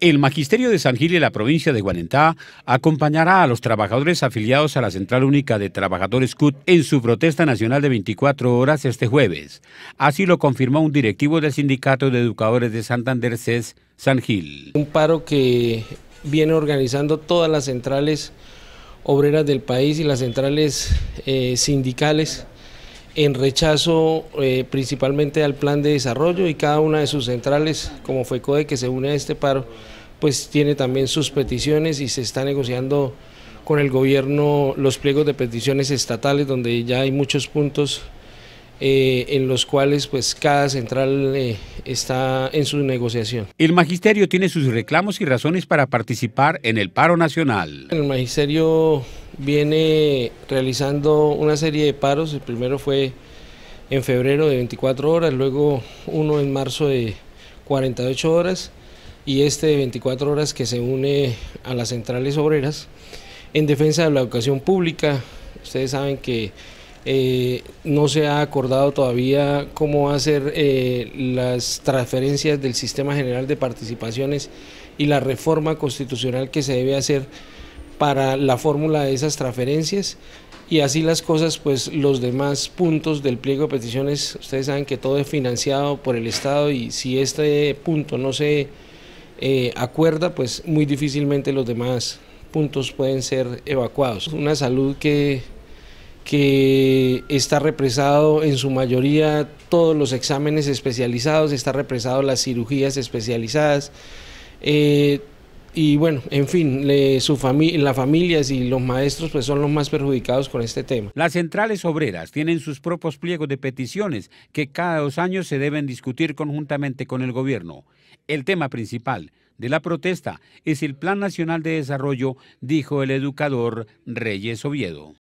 El Magisterio de San Gil y la provincia de Guanentá acompañará a los trabajadores afiliados a la Central Única de Trabajadores CUT en su protesta nacional de 24 horas este jueves. Así lo confirmó un directivo del Sindicato de Educadores de Santander CES San Gil. Un paro que viene organizando todas las centrales obreras del país y las centrales eh, sindicales en rechazo eh, principalmente al plan de desarrollo y cada una de sus centrales, como fue CODE, que se une a este paro, pues tiene también sus peticiones y se está negociando con el gobierno los pliegos de peticiones estatales, donde ya hay muchos puntos eh, en los cuales pues cada central eh, está en su negociación. El magisterio tiene sus reclamos y razones para participar en el paro nacional. El magisterio viene realizando una serie de paros. El primero fue en febrero de 24 horas, luego uno en marzo de 48 horas y este de 24 horas que se une a las centrales obreras en defensa de la educación pública. Ustedes saben que eh, no se ha acordado todavía cómo va a ser eh, las transferencias del Sistema General de Participaciones y la reforma constitucional que se debe hacer para la fórmula de esas transferencias y así las cosas, pues los demás puntos del pliego de peticiones, ustedes saben que todo es financiado por el Estado y si este punto no se eh, acuerda, pues muy difícilmente los demás puntos pueden ser evacuados. Una salud que, que está represado en su mayoría todos los exámenes especializados, está represado las cirugías especializadas. Eh, y bueno, en fin, las familias y los maestros pues son los más perjudicados con este tema. Las centrales obreras tienen sus propios pliegos de peticiones que cada dos años se deben discutir conjuntamente con el gobierno. El tema principal de la protesta es el Plan Nacional de Desarrollo, dijo el educador Reyes Oviedo.